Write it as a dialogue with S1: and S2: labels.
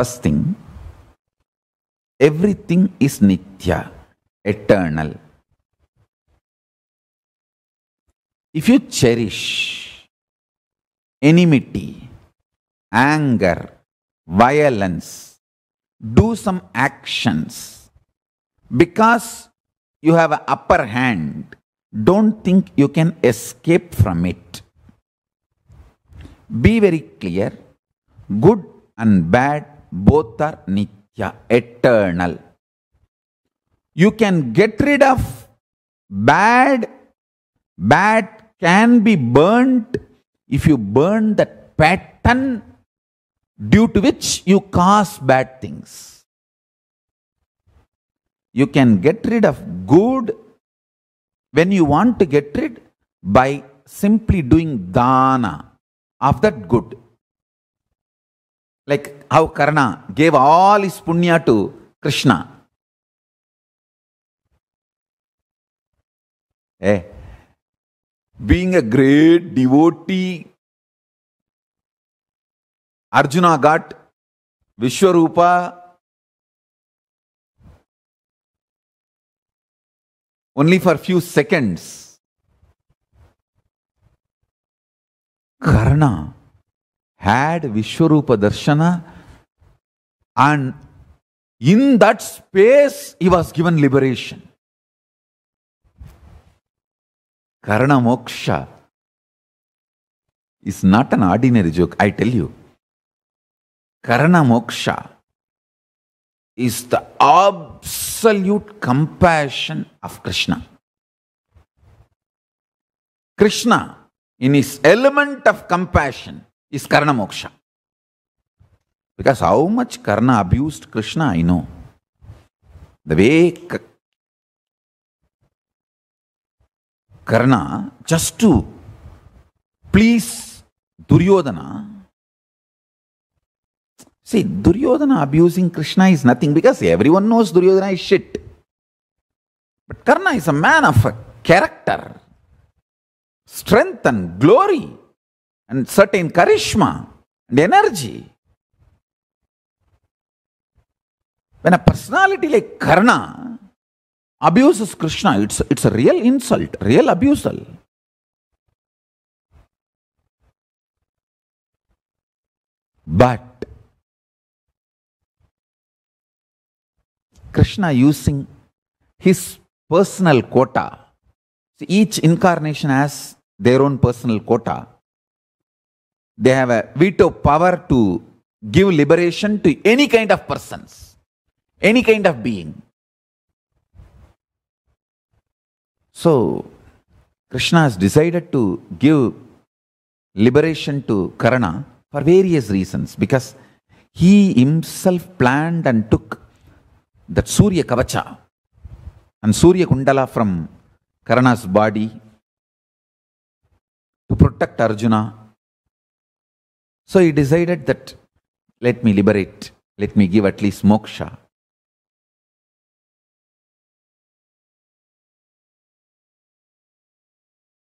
S1: First thing, everything is Nitya, eternal. If you cherish enmity, anger, violence, do some actions because you have an upper hand, don't think you can escape from it. Be very clear good and bad both are nitya, eternal. You can get rid of bad. Bad can be burnt if you burn that pattern due to which you cause bad things. You can get rid of good when you want to get rid by simply doing dana of that good. Like how Karna gave all his punya
S2: to Krishna.
S1: Eh, being a great devotee, Arjuna got Vishwarupa
S2: only for few
S1: seconds. Karna had Vishwarupa Darshana and in that space he was given liberation. Karana Moksha is not an ordinary joke, I tell you. Karana Moksha is the absolute compassion of Krishna. Krishna, in his element of compassion, is karna moksha. Because how much Karna abused Krishna, I know. The way Karna, just to please Duryodhana, see, Duryodhana abusing Krishna is nothing because everyone knows Duryodhana is shit. But Karna is a man of a character, strength, and glory. and certain charisma and energy. When a personality like Karna abuses Krishna, it's, it's a real insult, real abusal. But Krishna using his personal quota, each incarnation has their own personal quota. They have a veto power to give liberation to any kind of persons, any kind of being. So, Krishna has decided to give liberation to Karna for various reasons because he himself planned and took that Surya Kavacha and Surya Kundala from Karna's body to protect Arjuna so he decided that let me liberate, let me give at least moksha